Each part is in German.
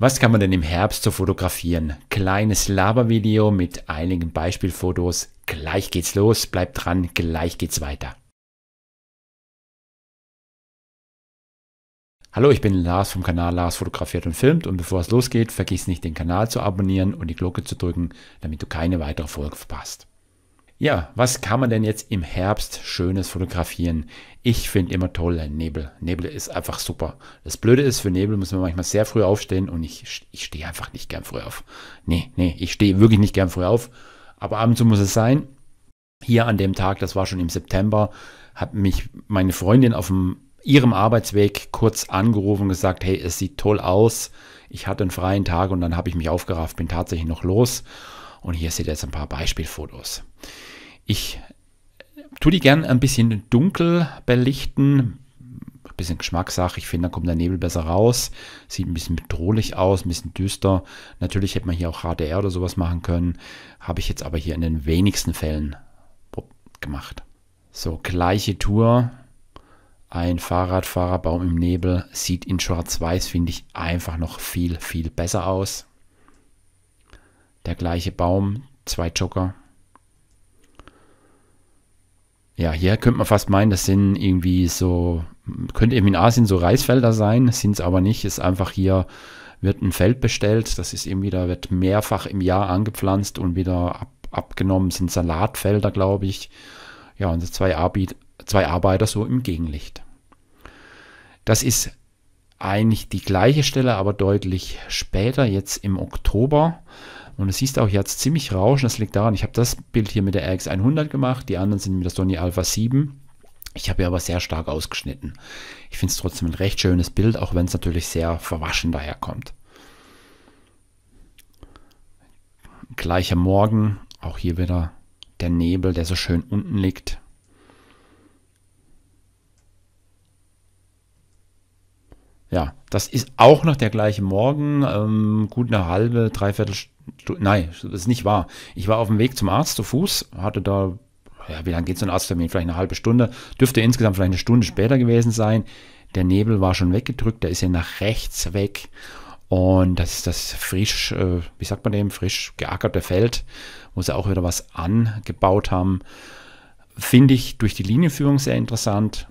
Was kann man denn im Herbst so fotografieren? Kleines Labervideo mit einigen Beispielfotos. Gleich geht's los, bleibt dran, gleich geht's weiter. Hallo, ich bin Lars vom Kanal Lars fotografiert und filmt und bevor es losgeht, vergiss nicht den Kanal zu abonnieren und die Glocke zu drücken, damit du keine weitere Folge verpasst. Ja, was kann man denn jetzt im Herbst schönes fotografieren? Ich finde immer toll Nebel. Nebel ist einfach super. Das Blöde ist, für Nebel muss man manchmal sehr früh aufstehen und ich, ich stehe einfach nicht gern früh auf. Nee, nee, ich stehe wirklich nicht gern früh auf. Aber ab und zu muss es sein. Hier an dem Tag, das war schon im September, hat mich meine Freundin auf dem, ihrem Arbeitsweg kurz angerufen und gesagt, hey, es sieht toll aus. Ich hatte einen freien Tag und dann habe ich mich aufgerafft, bin tatsächlich noch los und hier seht ihr jetzt ein paar Beispielfotos. Ich tue die gern ein bisschen dunkel belichten, Ein bisschen Geschmackssache. Ich finde, da kommt der Nebel besser raus. Sieht ein bisschen bedrohlich aus, ein bisschen düster. Natürlich hätte man hier auch HDR oder sowas machen können. Habe ich jetzt aber hier in den wenigsten Fällen gemacht. So, gleiche Tour. Ein Fahrradfahrerbaum im Nebel sieht in Schwarz-Weiß, finde ich, einfach noch viel, viel besser aus. Der gleiche Baum, zwei Joker. Ja, hier könnte man fast meinen, das sind irgendwie so, könnte eben in Asien so Reisfelder sein, sind es aber nicht. Ist einfach hier, wird ein Feld bestellt, das ist eben wieder, wird mehrfach im Jahr angepflanzt und wieder ab, abgenommen, sind Salatfelder, glaube ich. Ja, und zwei, Arbeit, zwei Arbeiter so im Gegenlicht. Das ist eigentlich die gleiche Stelle, aber deutlich später, jetzt im Oktober. Und es hieß auch, jetzt ziemlich Rauschen. Das liegt daran, ich habe das Bild hier mit der RX100 gemacht. Die anderen sind mit der Sony Alpha 7. Ich habe ja aber sehr stark ausgeschnitten. Ich finde es trotzdem ein recht schönes Bild, auch wenn es natürlich sehr verwaschen daherkommt. Gleicher Morgen, auch hier wieder der Nebel, der so schön unten liegt. Ja, das ist auch noch der gleiche Morgen. Ähm, gut eine halbe, dreiviertel Stunde Nein, das ist nicht wahr. Ich war auf dem Weg zum Arzt zu Fuß, hatte da, ja, wie lange geht so ein Arzttermin? Vielleicht eine halbe Stunde. Dürfte insgesamt vielleicht eine Stunde später gewesen sein. Der Nebel war schon weggedrückt, der ist ja nach rechts weg. Und das ist das frisch, äh, wie sagt man dem, frisch geackerte Feld, wo sie auch wieder was angebaut haben. Finde ich durch die Linienführung sehr interessant.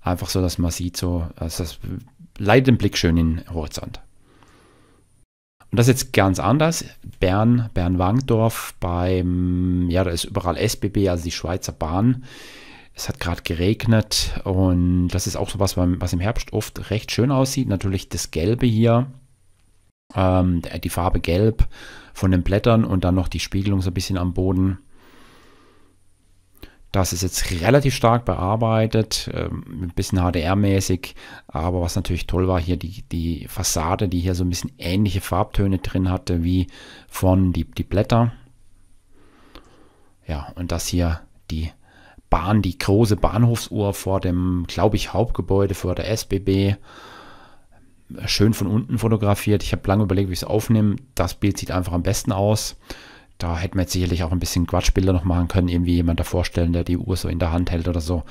Einfach so, dass man sieht, so, also das leitet den Blick schön in den Horizont. Und das ist jetzt ganz anders. Bern, Bern-Wangdorf beim, ja, da ist überall SBB, also die Schweizer Bahn. Es hat gerade geregnet und das ist auch so was, was im Herbst oft recht schön aussieht. Natürlich das Gelbe hier, ähm, die Farbe Gelb von den Blättern und dann noch die Spiegelung so ein bisschen am Boden. Das ist jetzt relativ stark bearbeitet, ähm, ein bisschen HDR-mäßig, aber was natürlich toll war, hier die, die Fassade, die hier so ein bisschen ähnliche Farbtöne drin hatte wie von die, die Blätter. Ja, und das hier die Bahn, die große Bahnhofsuhr vor dem, glaube ich, Hauptgebäude vor der SBB schön von unten fotografiert. Ich habe lange überlegt, wie ich es aufnehme. Das Bild sieht einfach am besten aus da hätten wir jetzt sicherlich auch ein bisschen Quatschbilder noch machen können, irgendwie jemand da vorstellen, der die Uhr so in der Hand hält oder so.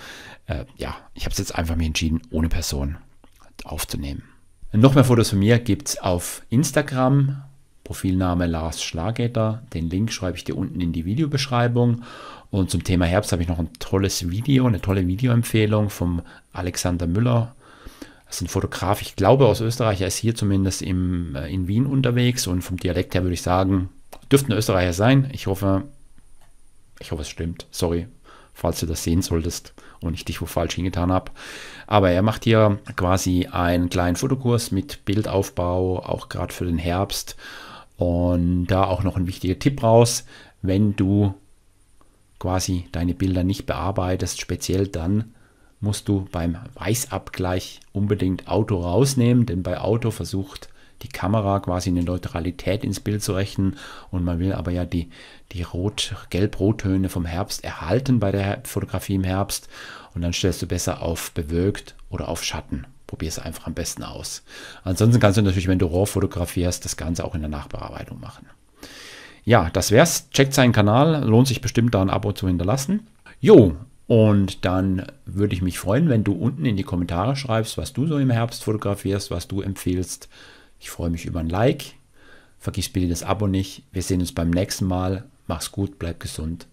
Äh, ja, ich habe es jetzt einfach mir entschieden, ohne Person aufzunehmen. Noch mehr Fotos von mir gibt es auf Instagram. Profilname Lars Schlageter. Den Link schreibe ich dir unten in die Videobeschreibung. Und zum Thema Herbst habe ich noch ein tolles Video, eine tolle Videoempfehlung vom Alexander Müller. Das ist ein Fotograf, ich glaube aus Österreich. Er ist hier zumindest im, äh, in Wien unterwegs und vom Dialekt her würde ich sagen, dürften Österreicher sein. Ich hoffe, ich hoffe, es stimmt. Sorry, falls du das sehen solltest und ich dich wo falsch hingetan habe. Aber er macht hier quasi einen kleinen Fotokurs mit Bildaufbau, auch gerade für den Herbst. Und da auch noch ein wichtiger Tipp raus, wenn du quasi deine Bilder nicht bearbeitest, speziell dann musst du beim Weißabgleich unbedingt Auto rausnehmen, denn bei Auto versucht die Kamera quasi eine Neutralität ins Bild zu rechnen und man will aber ja die, die Rot, Gelb-Rottöne vom Herbst erhalten bei der Fotografie im Herbst und dann stellst du besser auf bewölkt oder auf Schatten. Probier es einfach am besten aus. Ansonsten kannst du natürlich, wenn du RAW fotografierst, das Ganze auch in der Nachbearbeitung machen. Ja, das wär's. Checkt seinen Kanal, lohnt sich bestimmt da ein Abo zu hinterlassen. Jo, und dann würde ich mich freuen, wenn du unten in die Kommentare schreibst, was du so im Herbst fotografierst, was du empfehlst. Ich freue mich über ein Like. Vergiss bitte das Abo nicht. Wir sehen uns beim nächsten Mal. Mach's gut, bleib gesund.